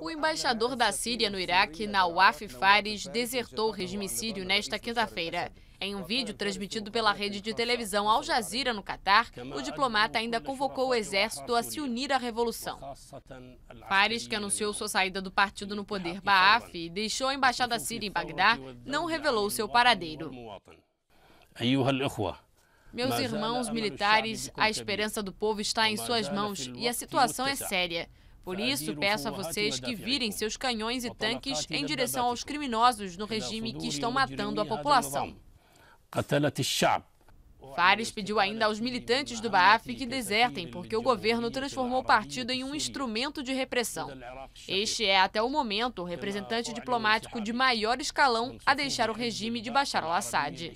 O embaixador da Síria no Iraque, Nawaf Fares, desertou o regime sírio nesta quinta-feira. Em um vídeo transmitido pela rede de televisão Al Jazeera no Catar, o diplomata ainda convocou o exército a se unir à revolução. Fares, que anunciou sua saída do partido no poder Baaf e deixou a embaixada síria em Bagdá, não revelou seu paradeiro. Meus irmãos militares, a esperança do povo está em suas mãos e a situação é séria. Por isso, peço a vocês que virem seus canhões e tanques em direção aos criminosos no regime que estão matando a população. Fares pediu ainda aos militantes do Baaf que é desertem, porque o governo transformou o partido em um instrumento de repressão. Este é, até o momento, o representante diplomático de maior escalão a deixar o regime de Bashar al-Assad.